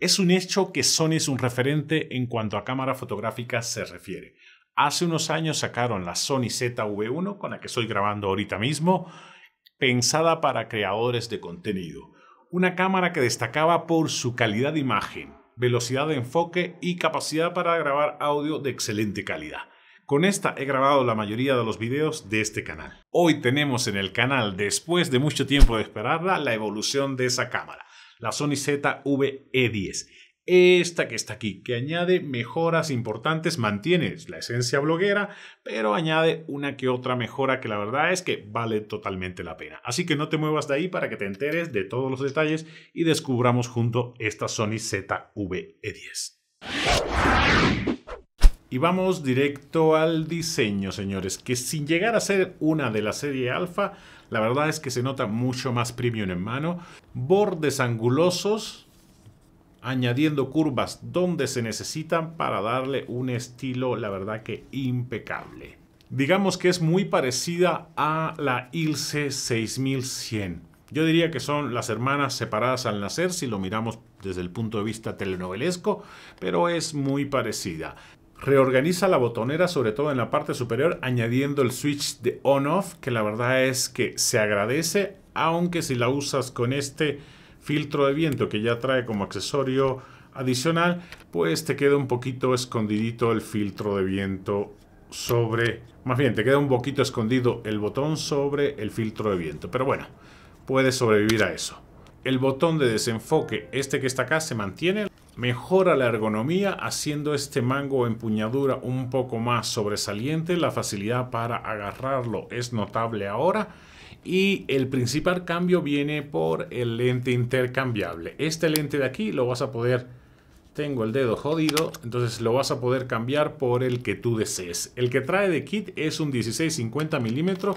Es un hecho que Sony es un referente en cuanto a cámara fotográfica se refiere. Hace unos años sacaron la Sony ZV1, con la que estoy grabando ahorita mismo, pensada para creadores de contenido. Una cámara que destacaba por su calidad de imagen, velocidad de enfoque y capacidad para grabar audio de excelente calidad. Con esta he grabado la mayoría de los videos de este canal. Hoy tenemos en el canal, después de mucho tiempo de esperarla, la evolución de esa cámara, la Sony ZV-E10. Esta que está aquí, que añade mejoras importantes, mantiene la esencia bloguera, pero añade una que otra mejora que la verdad es que vale totalmente la pena. Así que no te muevas de ahí para que te enteres de todos los detalles y descubramos junto esta Sony ZV-E10. Y vamos directo al diseño, señores, que sin llegar a ser una de la serie alfa, la verdad es que se nota mucho más premium en mano. Bordes angulosos, añadiendo curvas donde se necesitan para darle un estilo, la verdad que impecable. Digamos que es muy parecida a la Ilse 6100. Yo diría que son las hermanas separadas al nacer, si lo miramos desde el punto de vista telenovelesco, pero es muy parecida. Reorganiza la botonera, sobre todo en la parte superior, añadiendo el switch de on-off, que la verdad es que se agradece, aunque si la usas con este filtro de viento que ya trae como accesorio adicional, pues te queda un poquito escondidito el filtro de viento sobre, más bien, te queda un poquito escondido el botón sobre el filtro de viento. Pero bueno, puedes sobrevivir a eso. El botón de desenfoque, este que está acá, se mantiene, mejora la ergonomía haciendo este mango o empuñadura un poco más sobresaliente, la facilidad para agarrarlo es notable ahora y el principal cambio viene por el lente intercambiable. Este lente de aquí lo vas a poder tengo el dedo jodido, entonces lo vas a poder cambiar por el que tú desees. El que trae de kit es un 16-50 milímetros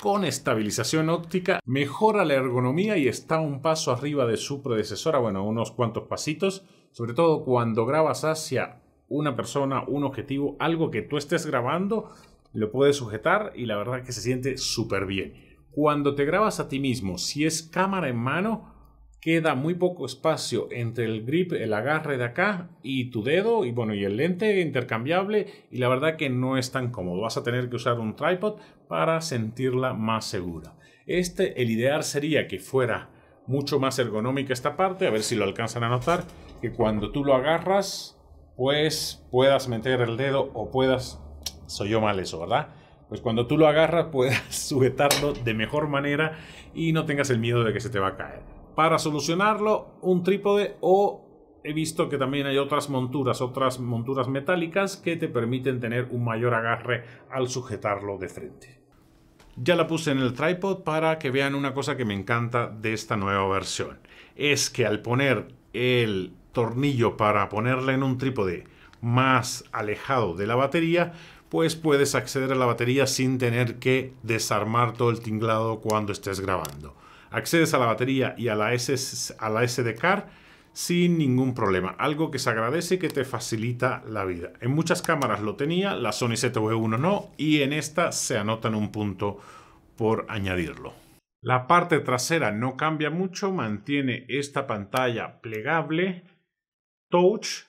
con estabilización óptica, mejora la ergonomía y está un paso arriba de su predecesora, bueno, unos cuantos pasitos. Sobre todo cuando grabas hacia una persona, un objetivo, algo que tú estés grabando, lo puedes sujetar y la verdad que se siente súper bien. Cuando te grabas a ti mismo, si es cámara en mano, queda muy poco espacio entre el grip, el agarre de acá y tu dedo y bueno, y el lente intercambiable y la verdad que no es tan cómodo. Vas a tener que usar un tripod para sentirla más segura. Este, el ideal sería que fuera mucho más ergonómica esta parte, a ver si lo alcanzan a notar que cuando tú lo agarras, pues puedas meter el dedo o puedas... Soy yo mal eso, ¿verdad? Pues cuando tú lo agarras puedas sujetarlo de mejor manera y no tengas el miedo de que se te va a caer. Para solucionarlo, un trípode o he visto que también hay otras monturas, otras monturas metálicas que te permiten tener un mayor agarre al sujetarlo de frente. Ya la puse en el tripod para que vean una cosa que me encanta de esta nueva versión. Es que al poner el tornillo para ponerla en un trípode más alejado de la batería, pues puedes acceder a la batería sin tener que desarmar todo el tinglado cuando estés grabando. Accedes a la batería y a la, S a la SD card sin ningún problema, algo que se agradece y que te facilita la vida. En muchas cámaras lo tenía, la Sony ZV1 no, y en esta se anotan un punto por añadirlo. La parte trasera no cambia mucho, mantiene esta pantalla plegable, touch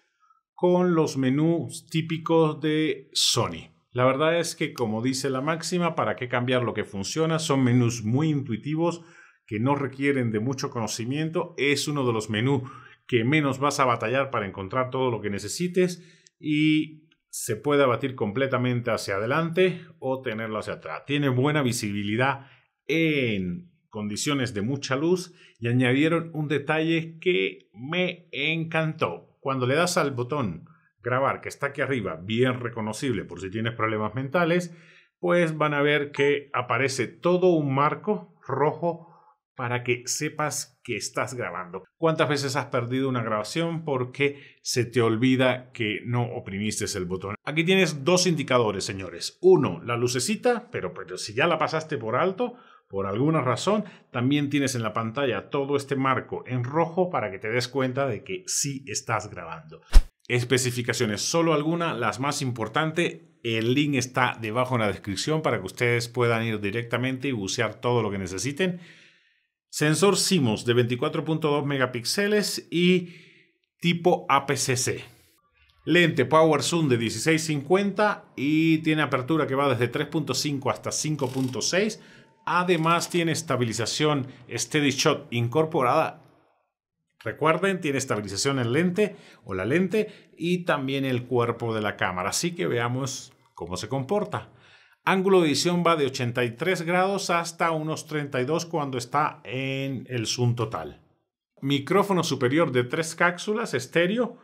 con los menús típicos de Sony. La verdad es que, como dice la máxima, ¿para qué cambiar lo que funciona? Son menús muy intuitivos que no requieren de mucho conocimiento. Es uno de los menús que menos vas a batallar para encontrar todo lo que necesites y se puede abatir completamente hacia adelante o tenerlo hacia atrás. Tiene buena visibilidad en condiciones de mucha luz y añadieron un detalle que me encantó. Cuando le das al botón grabar, que está aquí arriba, bien reconocible por si tienes problemas mentales, pues van a ver que aparece todo un marco rojo para que sepas que estás grabando. ¿Cuántas veces has perdido una grabación porque se te olvida que no oprimiste el botón? Aquí tienes dos indicadores, señores. Uno, la lucecita, pero, pero pues, si ya la pasaste por alto, por alguna razón, también tienes en la pantalla todo este marco en rojo para que te des cuenta de que sí estás grabando. Especificaciones, solo alguna, las más importantes. El link está debajo en la descripción para que ustedes puedan ir directamente y bucear todo lo que necesiten. Sensor CMOS de 24.2 megapíxeles y tipo APCC. Lente Power Zoom de 1650 y tiene apertura que va desde 3.5 hasta 5.6 Además tiene estabilización Steady Shot incorporada. Recuerden, tiene estabilización el lente o la lente y también el cuerpo de la cámara. Así que veamos cómo se comporta. Ángulo de edición va de 83 grados hasta unos 32 cuando está en el zoom total. Micrófono superior de tres cápsulas estéreo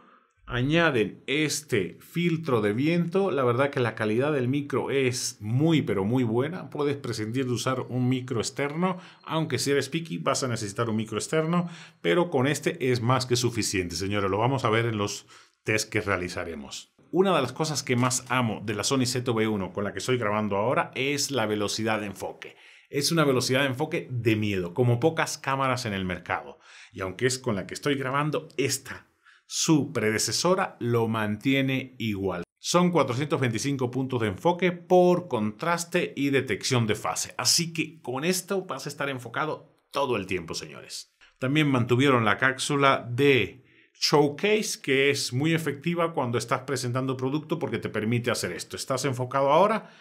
añaden este filtro de viento, la verdad que la calidad del micro es muy pero muy buena. Puedes prescindir de usar un micro externo, aunque si eres picky vas a necesitar un micro externo, pero con este es más que suficiente, señores. Lo vamos a ver en los test que realizaremos. Una de las cosas que más amo de la Sony ZV1 con la que estoy grabando ahora es la velocidad de enfoque. Es una velocidad de enfoque de miedo, como pocas cámaras en el mercado. Y aunque es con la que estoy grabando, esta su predecesora lo mantiene igual. Son 425 puntos de enfoque por contraste y detección de fase. Así que con esto vas a estar enfocado todo el tiempo, señores. También mantuvieron la cápsula de showcase que es muy efectiva cuando estás presentando producto porque te permite hacer esto. Estás enfocado ahora,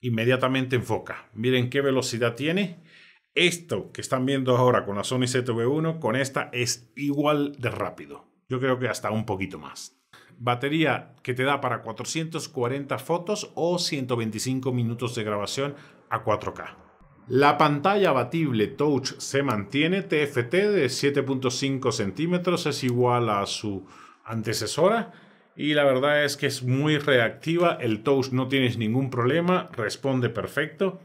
inmediatamente enfoca. Miren qué velocidad tiene. Esto que están viendo ahora con la Sony ZV1, con esta es igual de rápido. Yo creo que hasta un poquito más. Batería que te da para 440 fotos o 125 minutos de grabación a 4K. La pantalla abatible Touch se mantiene, TFT de 7.5 centímetros es igual a su antecesora y la verdad es que es muy reactiva, el Touch no tienes ningún problema, responde perfecto.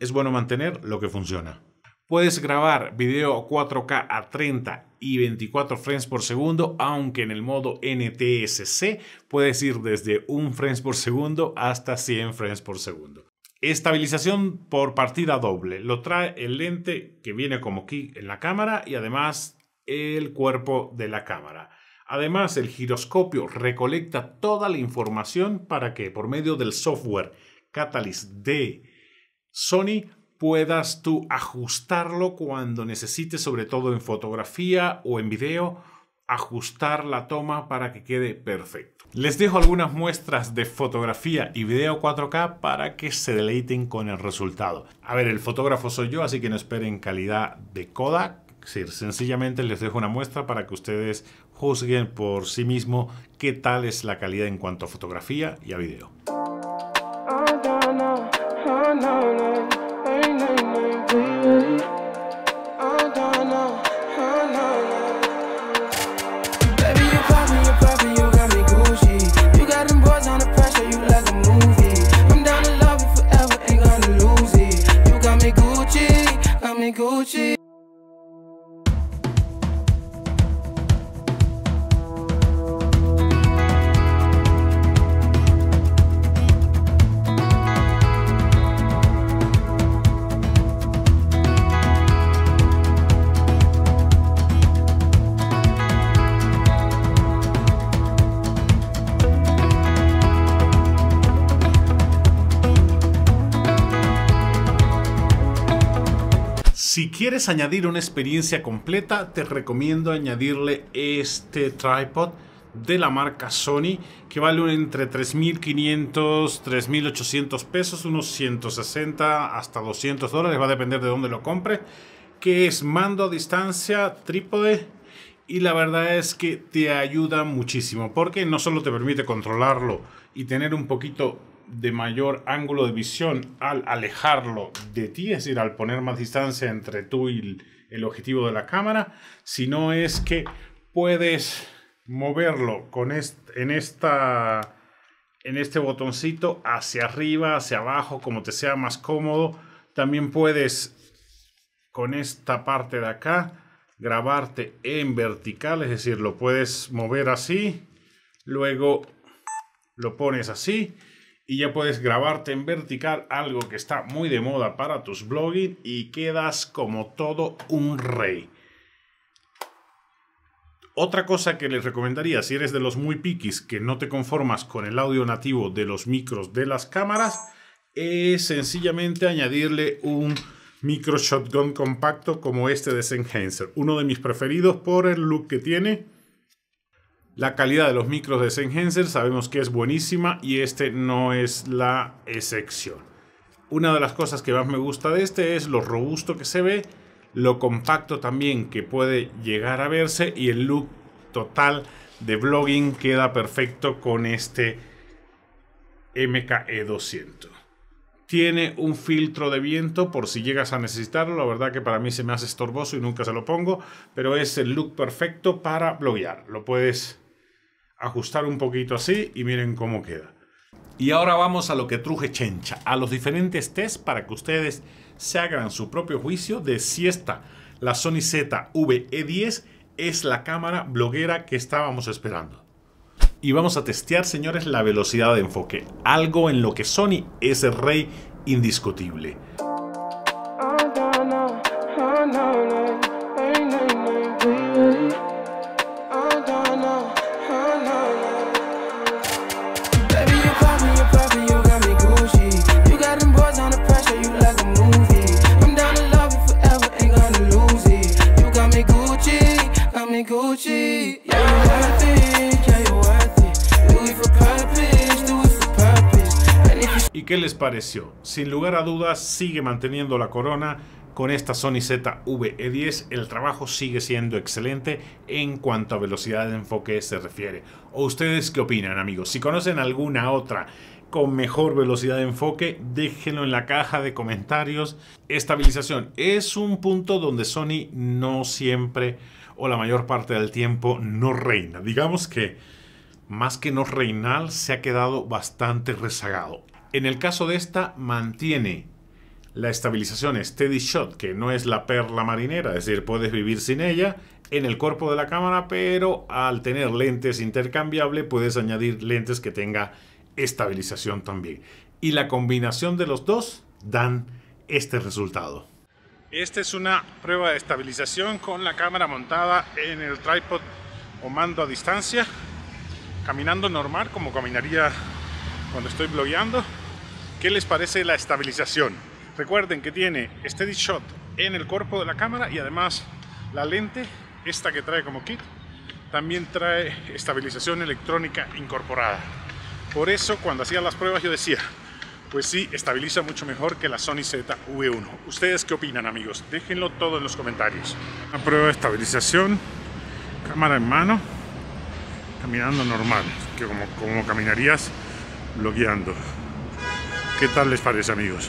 Es bueno mantener lo que funciona. Puedes grabar video 4K a 30 y 24 frames por segundo, aunque en el modo NTSC puedes ir desde 1 frames por segundo hasta 100 frames por segundo. Estabilización por partida doble. Lo trae el lente que viene como aquí en la cámara y además el cuerpo de la cámara. Además, el giroscopio recolecta toda la información para que por medio del software Catalyst de Sony puedas tú ajustarlo cuando necesites, sobre todo en fotografía o en video, ajustar la toma para que quede perfecto. Les dejo algunas muestras de fotografía y video 4K para que se deleiten con el resultado. A ver, el fotógrafo soy yo, así que no esperen calidad de Kodak. decir, sencillamente les dejo una muestra para que ustedes juzguen por sí mismo qué tal es la calidad en cuanto a fotografía y a video. Oh, oh, quieres añadir una experiencia completa, te recomiendo añadirle este tripod de la marca Sony que vale entre 3.500, 3.800 pesos, unos 160 hasta 200 dólares, va a depender de dónde lo compre, que es mando a distancia, trípode y la verdad es que te ayuda muchísimo porque no solo te permite controlarlo y tener un poquito de mayor ángulo de visión al alejarlo de ti, es decir, al poner más distancia entre tú y el objetivo de la cámara, sino es que puedes moverlo con en, esta, en este botoncito hacia arriba, hacia abajo, como te sea más cómodo. También puedes con esta parte de acá grabarte en vertical, es decir, lo puedes mover así, luego lo pones así y ya puedes grabarte en vertical, algo que está muy de moda para tus blogging y quedas como todo un rey. Otra cosa que les recomendaría si eres de los muy piquis que no te conformas con el audio nativo de los micros de las cámaras es sencillamente añadirle un micro shotgun compacto como este de Sennheiser, uno de mis preferidos por el look que tiene la calidad de los micros de Sennheiser sabemos que es buenísima y este no es la excepción. Una de las cosas que más me gusta de este es lo robusto que se ve, lo compacto también que puede llegar a verse y el look total de blogging queda perfecto con este MKE200. Tiene un filtro de viento por si llegas a necesitarlo. La verdad que para mí se me hace estorboso y nunca se lo pongo, pero es el look perfecto para bloguear. Lo puedes ajustar un poquito así y miren cómo queda. Y ahora vamos a lo que truje Chencha, a los diferentes tests para que ustedes se hagan su propio juicio de si esta, la Sony ZV-E10, es la cámara bloguera que estábamos esperando. Y vamos a testear, señores, la velocidad de enfoque, algo en lo que Sony es el rey indiscutible. ¿Qué les pareció? Sin lugar a dudas, sigue manteniendo la corona con esta Sony ZV-E10 el trabajo sigue siendo excelente en cuanto a velocidad de enfoque se refiere. ¿O ustedes qué opinan amigos? Si conocen alguna otra con mejor velocidad de enfoque, déjenlo en la caja de comentarios. Estabilización es un punto donde Sony no siempre o la mayor parte del tiempo no reina. Digamos que más que no reinar se ha quedado bastante rezagado. En el caso de esta, mantiene la estabilización Steady Shot, que no es la perla marinera, es decir, puedes vivir sin ella en el cuerpo de la cámara, pero al tener lentes intercambiables puedes añadir lentes que tenga estabilización también. Y la combinación de los dos dan este resultado. Esta es una prueba de estabilización con la cámara montada en el tripod o mando a distancia, caminando normal como caminaría cuando estoy blogueando ¿Qué les parece la estabilización? Recuerden que tiene Steady Shot en el cuerpo de la cámara y además la lente, esta que trae como kit, también trae estabilización electrónica incorporada. Por eso cuando hacía las pruebas yo decía, pues sí, estabiliza mucho mejor que la Sony ZV1. ¿Ustedes qué opinan amigos? Déjenlo todo en los comentarios. Una prueba de estabilización, cámara en mano, caminando normal, que como, como caminarías bloqueando. ¿Qué tal les parece, amigos?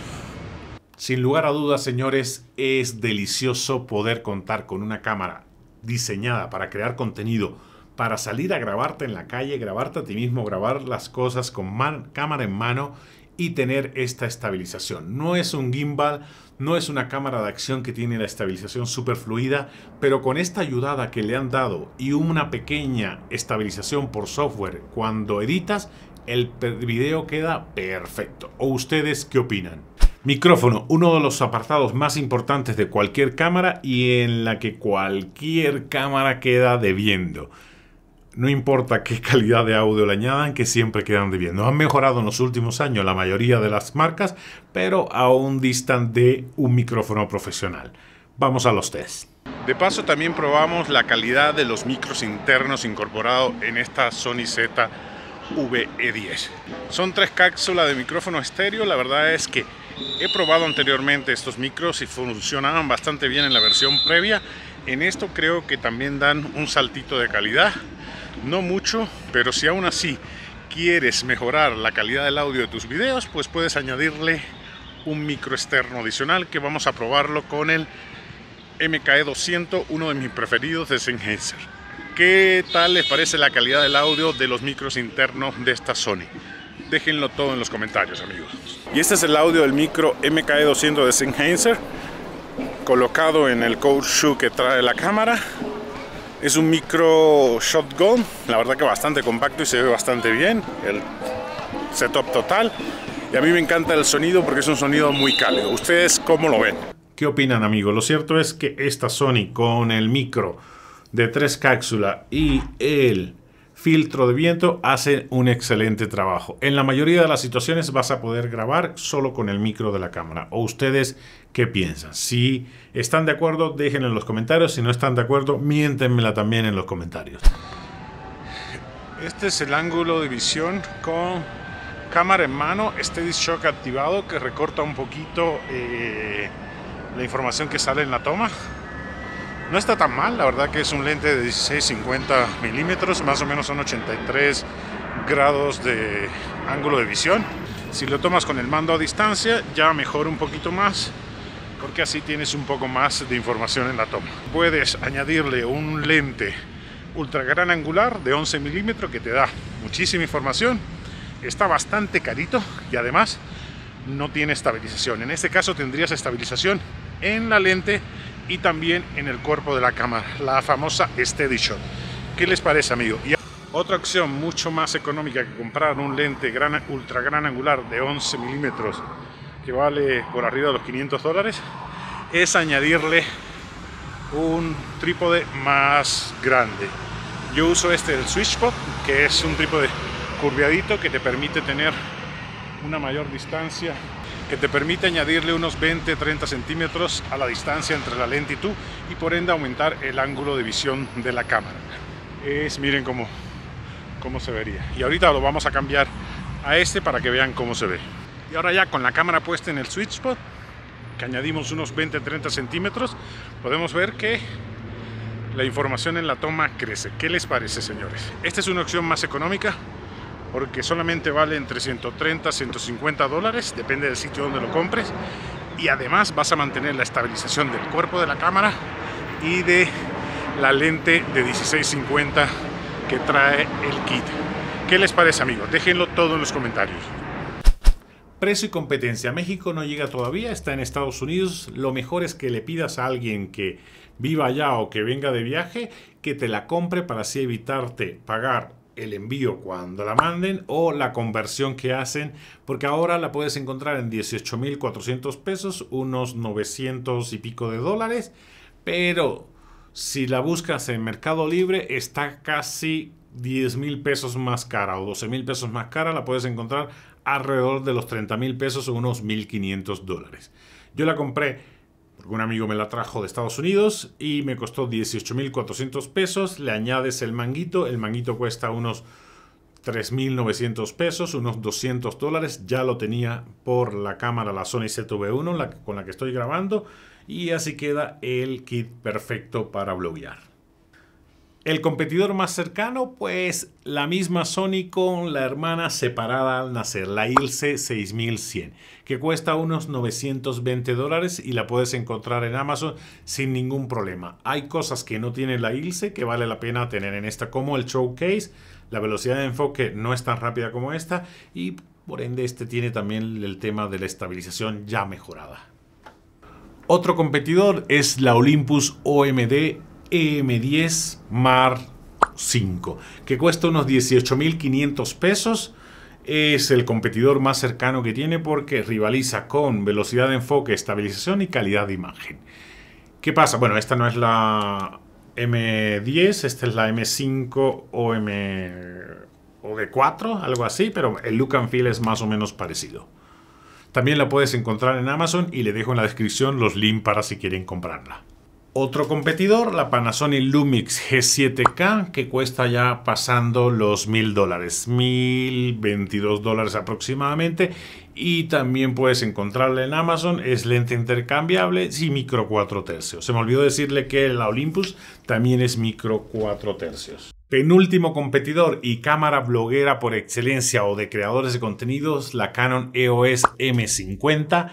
Sin lugar a dudas, señores, es delicioso poder contar con una cámara diseñada para crear contenido, para salir a grabarte en la calle, grabarte a ti mismo, grabar las cosas con cámara en mano y tener esta estabilización. No es un gimbal, no es una cámara de acción que tiene la estabilización super fluida, pero con esta ayudada que le han dado y una pequeña estabilización por software cuando editas, el video queda perfecto. ¿O ustedes qué opinan? Micrófono, uno de los apartados más importantes de cualquier cámara y en la que cualquier cámara queda debiendo. No importa qué calidad de audio le añadan, que siempre quedan debiendo. Han mejorado en los últimos años la mayoría de las marcas, pero aún distan de un micrófono profesional. Vamos a los test. De paso también probamos la calidad de los micros internos incorporados en esta Sony Z VE10. Son tres cápsulas de micrófono estéreo, la verdad es que he probado anteriormente estos micros y funcionaban bastante bien en la versión previa. En esto creo que también dan un saltito de calidad, no mucho, pero si aún así quieres mejorar la calidad del audio de tus videos, pues puedes añadirle un micro externo adicional que vamos a probarlo con el MKE 200, uno de mis preferidos de Sennheiser. ¿Qué tal les parece la calidad del audio de los micros internos de esta Sony? Déjenlo todo en los comentarios, amigos. Y este es el audio del micro mk 200 e de Sennheiser, colocado en el shoe que trae la cámara. Es un micro shotgun, la verdad que bastante compacto y se ve bastante bien. El setup total. Y a mí me encanta el sonido porque es un sonido muy cálido. ¿Ustedes cómo lo ven? ¿Qué opinan, amigos? Lo cierto es que esta Sony con el micro de tres cápsulas y el filtro de viento hace un excelente trabajo. En la mayoría de las situaciones vas a poder grabar solo con el micro de la cámara. ¿O ustedes qué piensan? Si están de acuerdo, déjenlo en los comentarios. Si no están de acuerdo, miéntenmela también en los comentarios. Este es el ángulo de visión con cámara en mano, steady shock activado que recorta un poquito eh, la información que sale en la toma. No está tan mal, la verdad que es un lente de 16-50 milímetros, más o menos son 83 grados de ángulo de visión. Si lo tomas con el mando a distancia, ya mejor un poquito más, porque así tienes un poco más de información en la toma. Puedes añadirle un lente ultra gran angular de 11 milímetros que te da muchísima información. Está bastante carito y además no tiene estabilización. En este caso tendrías estabilización en la lente y también en el cuerpo de la cámara, la famosa Steady ¿Qué les parece, amigo? Y otra opción mucho más económica que comprar un lente gran, ultra gran angular de 11 milímetros que vale por arriba de los 500 dólares es añadirle un trípode más grande. Yo uso este del SwitchPod, que es un trípode curviadito que te permite tener una mayor distancia que te permite añadirle unos 20-30 centímetros a la distancia entre la lente y tú y por ende aumentar el ángulo de visión de la cámara. Es, miren cómo, cómo se vería. Y ahorita lo vamos a cambiar a este para que vean cómo se ve. Y ahora ya con la cámara puesta en el switch spot, que añadimos unos 20-30 centímetros, podemos ver que la información en la toma crece. ¿Qué les parece, señores? Esta es una opción más económica, porque solamente vale entre 130 y 150 dólares, depende del sitio donde lo compres, y además vas a mantener la estabilización del cuerpo de la cámara y de la lente de 1650 que trae el kit. ¿Qué les parece amigos? Déjenlo todo en los comentarios. Precio y competencia. México no llega todavía, está en Estados Unidos. Lo mejor es que le pidas a alguien que viva allá o que venga de viaje que te la compre para así evitarte pagar el envío cuando la manden o la conversión que hacen, porque ahora la puedes encontrar en 18.400 pesos, unos 900 y pico de dólares, pero si la buscas en Mercado Libre está casi 10.000 pesos más cara o mil pesos más cara, la puedes encontrar alrededor de los 30.000 pesos o unos 1.500 dólares. Yo la compré un amigo me la trajo de Estados Unidos y me costó 18.400 pesos, le añades el manguito, el manguito cuesta unos 3.900 pesos, unos 200 dólares, ya lo tenía por la cámara, la Sony ZV1 con la que estoy grabando y así queda el kit perfecto para bloguear. El competidor más cercano, pues la misma Sony con la hermana separada al nacer, la Ilse 6100, que cuesta unos 920 dólares y la puedes encontrar en Amazon sin ningún problema. Hay cosas que no tiene la Ilse que vale la pena tener en esta, como el showcase, la velocidad de enfoque no es tan rápida como esta y por ende este tiene también el tema de la estabilización ya mejorada. Otro competidor es la Olympus OMD m 10 Mar 5, que cuesta unos 18.500 pesos. Es el competidor más cercano que tiene porque rivaliza con velocidad de enfoque, estabilización y calidad de imagen. ¿Qué pasa? Bueno, esta no es la M10, esta es la M5 o M o 4 algo así, pero el look and feel es más o menos parecido. También la puedes encontrar en Amazon y le dejo en la descripción los links para si quieren comprarla. Otro competidor, la Panasonic Lumix G7K, que cuesta ya pasando los mil dólares, mil dólares aproximadamente. Y también puedes encontrarla en Amazon, es lente intercambiable y micro 4 tercios. Se me olvidó decirle que la Olympus también es micro 4 tercios. Penúltimo competidor y cámara bloguera por excelencia o de creadores de contenidos, la Canon EOS M50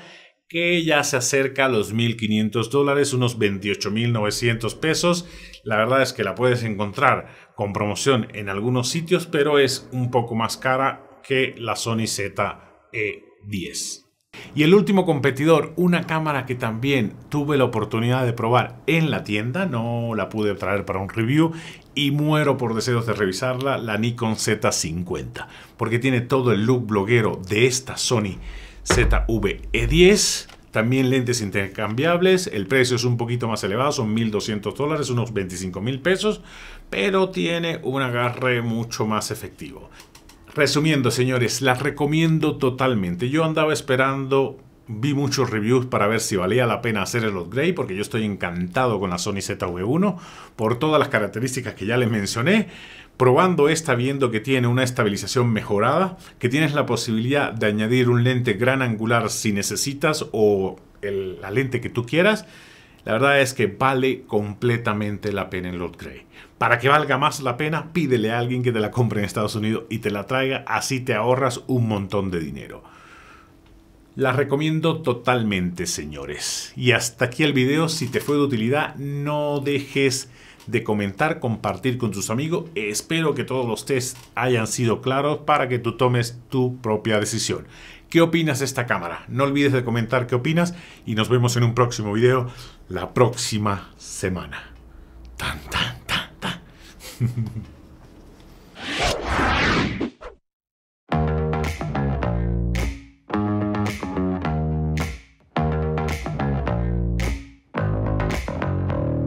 que ya se acerca a los 1.500 dólares, unos 28.900 pesos. La verdad es que la puedes encontrar con promoción en algunos sitios, pero es un poco más cara que la Sony ZE10. Y el último competidor, una cámara que también tuve la oportunidad de probar en la tienda, no la pude traer para un review y muero por deseos de revisarla, la Nikon Z50, porque tiene todo el look bloguero de esta Sony e 10 También lentes intercambiables, el precio es un poquito más elevado, son 1.200 dólares, unos 25 mil pesos, pero tiene un agarre mucho más efectivo. Resumiendo, señores, las recomiendo totalmente. Yo andaba esperando vi muchos reviews para ver si valía la pena hacer el upgrade, porque yo estoy encantado con la Sony ZV1 por todas las características que ya les mencioné, Probando esta viendo que tiene una estabilización mejorada, que tienes la posibilidad de añadir un lente gran angular si necesitas o la lente que tú quieras, la verdad es que vale completamente la pena en Lord Grey. Para que valga más la pena, pídele a alguien que te la compre en Estados Unidos y te la traiga, así te ahorras un montón de dinero. La recomiendo totalmente, señores. Y hasta aquí el video. Si te fue de utilidad, no dejes de comentar, compartir con tus amigos. Espero que todos los test hayan sido claros para que tú tomes tu propia decisión. ¿Qué opinas de esta cámara? No olvides de comentar qué opinas y nos vemos en un próximo video la próxima semana. Tan, tan, tan,